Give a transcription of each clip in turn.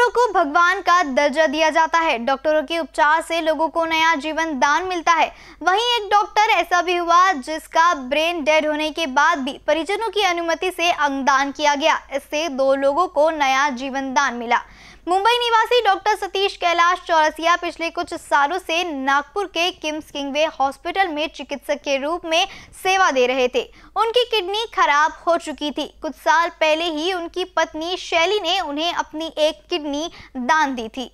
डॉक्टरों को भगवान का दर्जा दिया जाता है डॉक्टरों के उपचार से लोगों को नया जीवन दान मिलता है वहीं एक डॉक्टर ऐसा भी हुआ जिसका ब्रेन डेड होने के बाद भी परिजनों की अनुमति से अंगदान किया गया इससे दो लोगों को नया जीवन दान मिला मुंबई निवासी डॉक्टर सतीश कैलाश चौरसिया पिछले कुछ सालों से नागपुर के किम्स किंगवे हॉस्पिटल में चिकित्सक के रूप में सेवा दे रहे थे उनकी किडनी खराब हो चुकी थी कुछ साल पहले ही उनकी पत्नी शैली ने उन्हें अपनी एक किडनी किडनी दान दी थी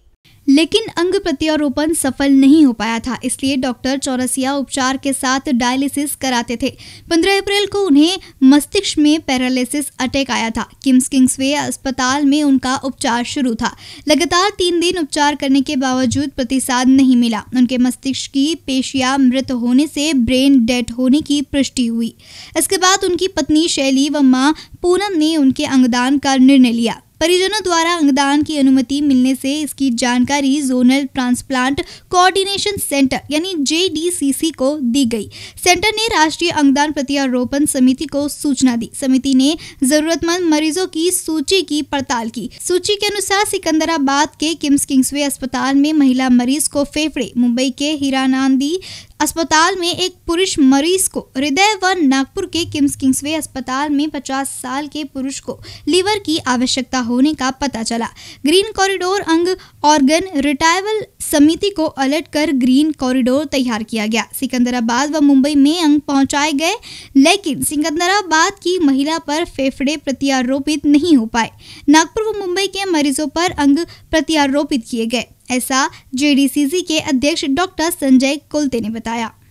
लेकिन अंग प्रत्यारोपण सफल नहीं हो पाया था इसलिए डॉक्टर चौरसिया उपचार के साथ डायलिसिस कराते थे 15 अप्रैल को उन्हें मस्तिष्क में पैरालिसिस अटैक आया था किम्स किंग्सवे अस्पताल में उनका उपचार शुरू था लगातार तीन दिन उपचार करने के बावजूद प्रतिसाद नहीं मिला उनके मस्तिष्क की पेशिया मृत होने से ब्रेन डेड होने की पुष्टि हुई इसके बाद उनकी पत्नी शैली व माँ पूनम ने उनके अंगदान का निर्णय लिया परिजनों द्वारा अंगदान की अनुमति मिलने से इसकी जानकारी जोनल ट्रांसप्लांट कोऑर्डिनेशन सेंटर यानी जेडीसीसी को दी गई सेंटर ने राष्ट्रीय अंगदान प्रत्यारोपण समिति को सूचना दी समिति ने जरूरतमंद मरीजों की सूची की पड़ताल की सूची के अनुसार सिकंदराबाद के किम्स किंग्सवे अस्पताल में महिला मरीज को फेफड़े मुंबई के हीरानंदी अस्पताल में एक पुरुष मरीज को हृदय व नागपुर के किम्स किंग्सवे अस्पताल में 50 साल के पुरुष को लीवर की आवश्यकता होने का पता चला ग्रीन कॉरिडोर अंग ऑर्गन रिटायबल समिति को अलर्ट कर ग्रीन कॉरिडोर तैयार किया गया सिकंदराबाद व मुंबई में अंग पहुंचाए गए लेकिन सिकंदराबाद की महिला पर फेफड़े प्रत्यारोपित नहीं हो पाए नागपुर व मुंबई के मरीजों पर अंग प्रत्यारोपित किए गए ऐसा जेडीसीसी के अध्यक्ष डॉक्टर संजय कोलते ने बताया